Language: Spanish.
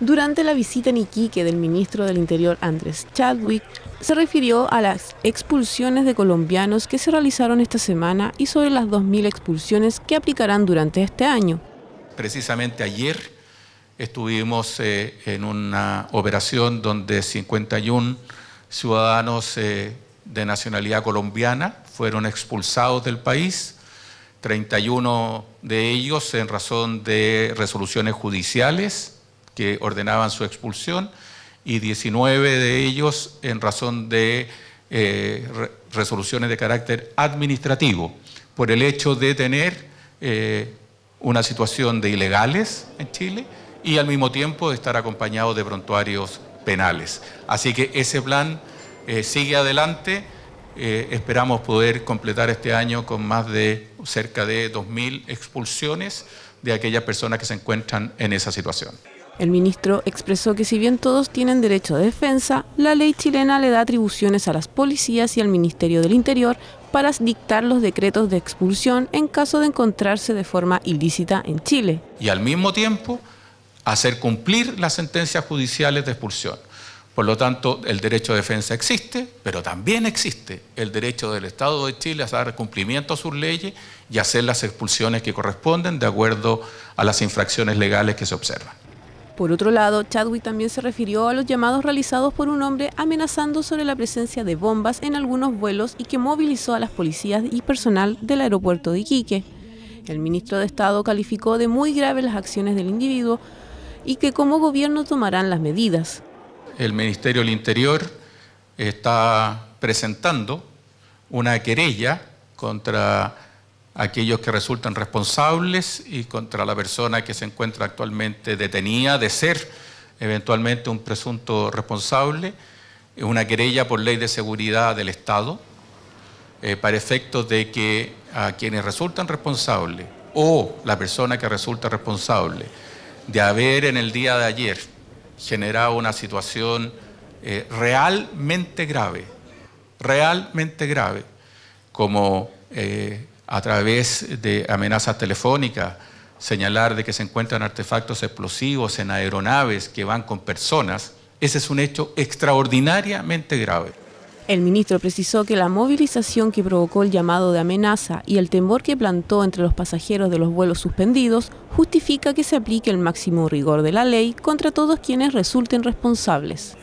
Durante la visita en Iquique del ministro del Interior Andrés Chadwick, se refirió a las expulsiones de colombianos que se realizaron esta semana y sobre las 2.000 expulsiones que aplicarán durante este año. Precisamente ayer estuvimos eh, en una operación donde 51 ciudadanos eh, de nacionalidad colombiana fueron expulsados del país, 31 de ellos en razón de resoluciones judiciales que ordenaban su expulsión y 19 de ellos en razón de eh, resoluciones de carácter administrativo por el hecho de tener eh, una situación de ilegales en Chile y al mismo tiempo de estar acompañados de prontuarios penales. Así que ese plan eh, sigue adelante. esperamos poder completar este año con más de cerca de 2.000 expulsiones de aquellas personas que se encuentran en esa situación. El ministro expresó que si bien todos tienen derecho a defensa, la ley chilena le da atribuciones a las policías y al Ministerio del Interior para dictar los decretos de expulsión en caso de encontrarse de forma ilícita en Chile. Y al mismo tiempo, hacer cumplir las sentencias judiciales de expulsión. Por lo tanto, el derecho de defensa existe, pero también existe el derecho del Estado de Chile a dar cumplimiento a sus leyes y hacer las expulsiones que corresponden de acuerdo a las infracciones legales que se observan. Por otro lado, Chadwick también se refirió a los llamados realizados por un hombre amenazando sobre la presencia de bombas en algunos vuelos y que movilizó a las policías y personal del aeropuerto de Iquique. El ministro de Estado calificó de muy graves las acciones del individuo y que como gobierno tomarán las medidas. El Ministerio del Interior está presentando una querella contra aquellos que resultan responsables y contra la persona que se encuentra actualmente detenida de ser eventualmente un presunto responsable, una querella por ley de seguridad del Estado, eh, para efectos de que a quienes resultan responsables o la persona que resulta responsable de haber en el día de ayer generado una situación eh, realmente grave, realmente grave, como... Eh, a través de amenazas telefónicas, señalar de que se encuentran artefactos explosivos en aeronaves que van con personas, ese es un hecho extraordinariamente grave. El ministro precisó que la movilización que provocó el llamado de amenaza y el temor que plantó entre los pasajeros de los vuelos suspendidos justifica que se aplique el máximo rigor de la ley contra todos quienes resulten responsables.